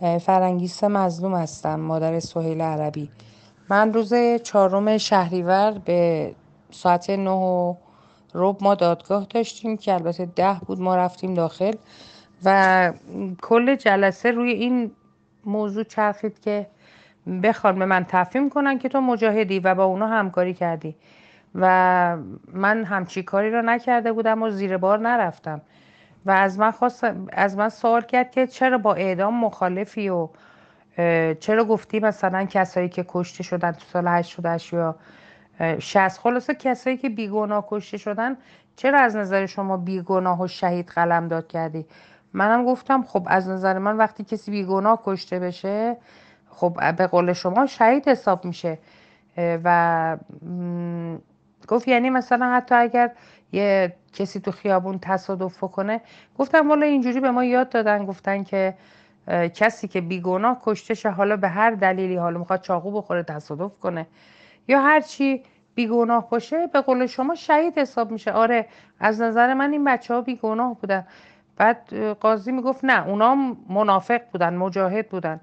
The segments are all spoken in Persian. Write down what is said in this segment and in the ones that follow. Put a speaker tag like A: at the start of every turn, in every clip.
A: فرنگیست مظلوم هستم مادر سهیل عربی من روز چهارم شهریور به ساعت نه و رب ما دادگاه داشتیم که البته ده بود ما رفتیم داخل و کل جلسه روی این موضوع چرخید که بخوان به من تفهیم کنن که تو مجاهدی و با اونا همکاری کردی و من همچی کاری را نکرده بودم و زیر بار نرفتم و از من خواست از من سوال کرد که چرا با اعدام مخالفی و چرا گفتی مثلا کسایی که کشته شدن تو سال 88 یا 60 خلاصه کسایی که بیگناه کشته شدن چرا از نظر شما بیگناه و شهید داد کردی منم گفتم خب از نظر من وقتی کسی بیگناه کشته بشه خب به قول شما شهید حساب میشه و گفت یعنی مثلا حتی اگر یه کسی تو خیابون تصادف کنه گفتم والا اینجوری به ما یاد دادن گفتن که کسی که بیگناه کشته شه حالا به هر دلیلی حالا میخواد چاقو بخوره تصادف کنه یا هرچی بیگناه باشه به قول شما شهید حساب میشه آره از نظر من این بچه ها بیگناه بودن بعد قاضی میگفت نه اونا منافق بودن مجاهد بودن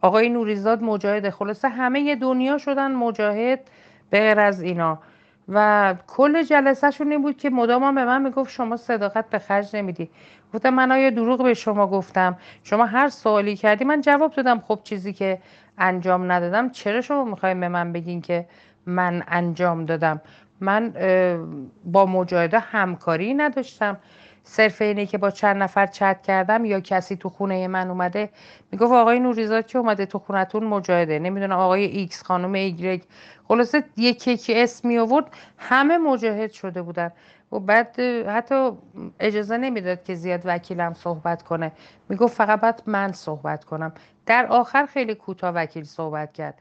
A: آقای نوریزاد مجاهد خلاصه همه دنیا شدن مجاهد به غیر از اینا و کل جلسهشون این بود که مدام به من میگفت شما صداقت به خرج نمیدی گفتم من آیا دروغ به شما گفتم شما هر سوالی کردی من جواب دادم خب چیزی که انجام ندادم چرا شما میخوایم به من بگین که من انجام دادم من با مجاهده همکاری نداشتم صرف اینه که با چند نفر چت کردم یا کسی تو خونه من اومده میگفت آقای نوریزاد که اومده تو خونتون مجاهده نمیدونم آقای ایکس خانم ایگرگ خلاصه یکی اسم اسمی آورد همه مجاهد شده بودن و بعد حتی اجازه نمیداد که زیاد وکیلم صحبت کنه میگفت فقط باید من صحبت کنم در آخر خیلی کوتاه وکیل صحبت کرد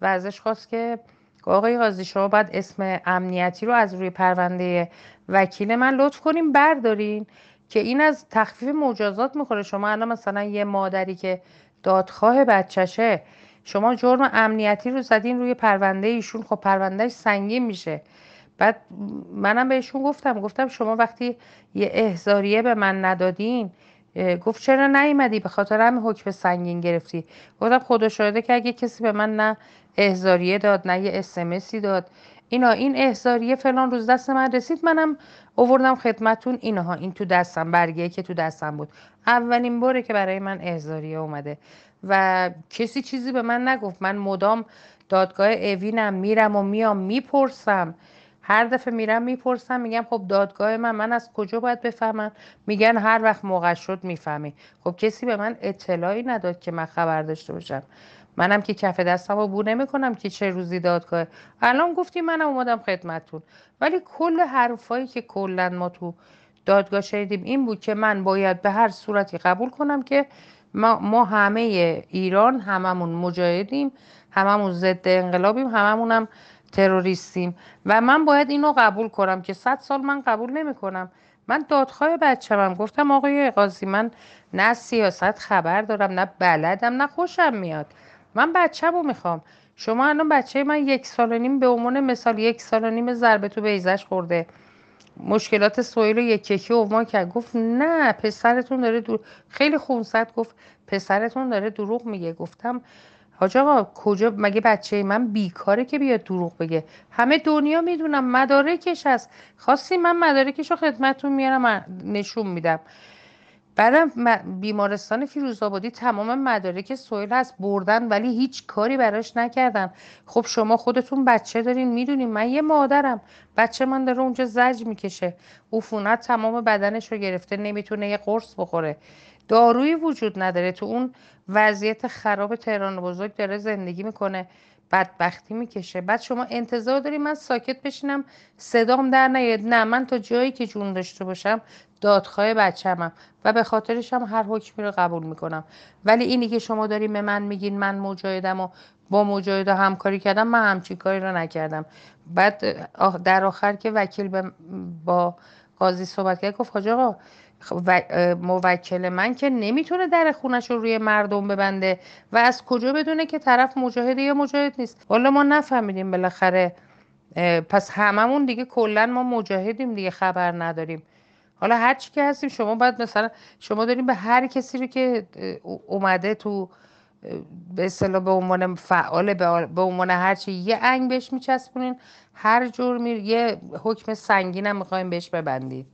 A: و ازش خواست که که آقای قاضی شما باید اسم امنیتی رو از روی پرونده وکیل من لطف کنیم بردارین که این از تخفیف مجازات میخوره شما الان مثلا یه مادری که دادخواه بچشه شما جرم امنیتی رو زدین روی پرونده ایشون خب پروندهش سنگین میشه بعد منم بهشون گفتم گفتم شما وقتی یه احزاریه به من ندادین گفت چرا نیومدی به خاطر همین حکم سنگین گرفتی گفتم خدا شده که اگه کسی به من نه احزاریه داد نه یه اسمسی داد اینا این احزاریه فلان روز دست من رسید منم اووردم خدمتون اینها این تو دستم برگه که تو دستم بود اولین باره که برای من احزاریه اومده و کسی چیزی به من نگفت من مدام دادگاه اوینم میرم و میام میپرسم هر دفعه میرم میپرسم میگم خب دادگاه من من از کجا باید بفهمم میگن هر وقت موقع شد میفهمی خب کسی به من اطلاعی نداد که من خبر داشته باشم منم که کف دستم رو بو نمیکنم که چه روزی دادگاه الان گفتی منم اومدم خدمتتون ولی کل حرفایی که کلا ما تو دادگاه شدیم این بود که من باید به هر صورتی قبول کنم که ما, همه ایران هممون مجاهدیم هممون ضد انقلابیم هممونم تروریستیم و من باید اینو قبول کنم که صد سال من قبول نمیکنم من دادخواه من گفتم آقای قاضی من نه سیاست خبر دارم نه بلدم نه خوشم میاد من بچه‌مو میخوام شما الان بچه من یک سال و نیم به عنوان مثال یک سال و نیم ضربه تو بیزش خورده مشکلات سویل رو یک یکی اوما کرد گفت نه پسرتون داره دروغ خیلی خونصد گفت پسرتون داره دروغ میگه گفتم حاج آقا کجا مگه بچه من بیکاره که بیاد دروغ بگه همه دنیا میدونم مدارکش هست خواستی من مدارکش رو خدمتون میارم نشون میدم بعدم بیمارستان فیروزآبادی تمام مدارک سویل هست بردن ولی هیچ کاری براش نکردن خب شما خودتون بچه دارین میدونین من یه مادرم بچه من داره اونجا زج میکشه عفونت تمام بدنش رو گرفته نمیتونه یه قرص بخوره داروی وجود نداره تو اون وضعیت خراب تهران بزرگ داره زندگی میکنه بدبختی میکشه بعد شما انتظار داری من ساکت بشینم صدام در نیاد نه من تا جایی که جون داشته باشم دادخواه بچه‌مم و به خاطرش هم هر حکمی رو قبول میکنم ولی اینی که شما داریم به من میگین من مجاهدم و با مجاهده همکاری کردم من همچین کاری رو نکردم بعد در آخر که وکیل با قاضی صحبت کرد گفت حاج آقا خب، موکل من که نمیتونه در خونش رو روی مردم ببنده و از کجا بدونه که طرف مجاهده یا مجاهد نیست حالا ما نفهمیدیم بالاخره پس هممون دیگه کلا ما مجاهدیم دیگه خبر نداریم حالا هر چی که هستیم شما باید مثلا شما داریم به هر کسی رو که اومده تو به اصطلاح به عنوان فعال به عنوان هرچی یه انگ بهش میچسبونین هر جور می یه حکم سنگین هم میخوایم بهش ببندید